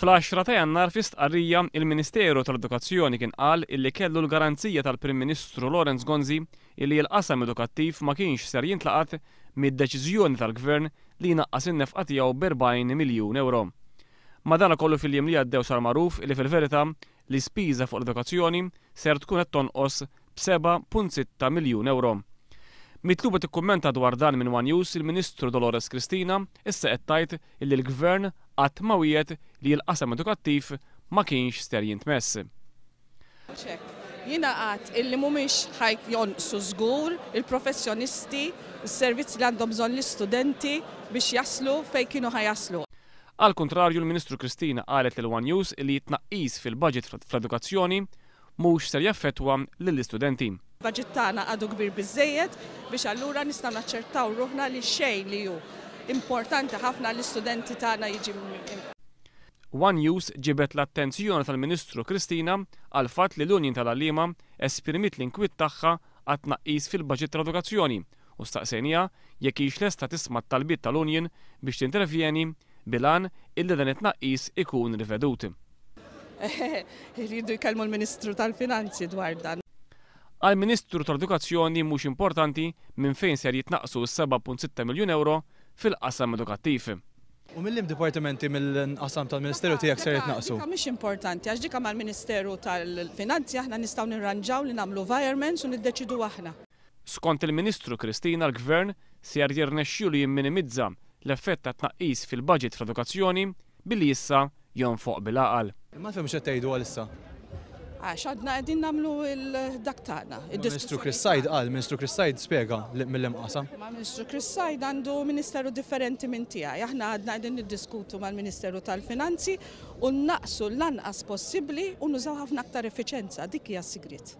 Fl-10 ta' jannar għarrija il-Ministeru tal-Edukazzjoni kien qal illi kellu l-garanzija tal-Prim Ministru Lorenz Gonzi illi l-qasam edukattiv ma kienx ser jintlaqat mid-deċiżjoni tal-Gvern li naqqas in-nefqa tiegħu b'40 miljun euro. Madana kollu fil-jiem li għaddew sar maruf illi fil-verità li spiża fuq l-edukazzjoni ser tkun qed tonqos b'7.6 miljun euro. Mitluba t-kommenta dwar dan minn One News il-Ministru Dolores Kristina issa qed illi li l-Gvern qatt ma li l-qasam edukattiv ma kienx ster jintmess. Jina għat illi mumiex ħajk jonqsu żgur il-professjonisti, il-servizzi li għandhom bżonn l-istudenti biex jaslu fej kienu ħajaslu. Al kontrarju, l-Ministru Kristina qalet l-One News li jitnaqqis fil-budget fl-edukazzjoni mhux ser jaffettwa lill-istudenti. Baġit tagħna għadu kbir biżejjed biex allura nistgħu naċċertaw ruħna li xejn li ju importanti ħafna l-istudenti tagħna jiġi One News ġibet l-attenzjoni tal-Ministru Kristina għal fatt li l-Unjin tal-Allima esprimit l-inkwit tagħha għat naqis fil-baġit tal-edukazzjoni u staqsenija jekk hix lesta tisma' talbit tal-Unjin biex tintervjeni bilan illi dan it-naqqis ikun riveduti. Eh, rridu jkellmu l-Ministru tal-Finanzi dwar dan. Għal-Ministru tal-Edukazzjoni mhux importanti minn fejn ser jitnaqsu 7.6 miljun euro fil-qasam edukattiv. U mill-lim dipartimenti mill-qasam tal-Ministeru tijak ser jitnaqsu? Dika importanti, għax dikam mal-Ministeru tal-Finanzi aħna nistaw nirranġaw li namlu virements u niddeċidu aħna. Skont il-Ministru Kristina l-Gvern ser jirnexxu li jimminimizza l-effett ta' tnaqqis fil-budget fl-edukazzjoni billi jissa jonfoq bil-aqal. Ma fem xa tajdu għal-issa? Għax għadna għedin namlu il-dak tagħna. Ministru Krissajd għal, Ministru Krissajd spiega mill-imqasa. Ma Ministru Krissajd għandu ministeru differenti minn tiegħi. Aħna għadna qegħdin niddiskutu mal-Ministeru tal-Finanzi u naqsu l-lanqas possibbli u nużaw ħafna aktar effiċenza. Dik hija s-sigrit.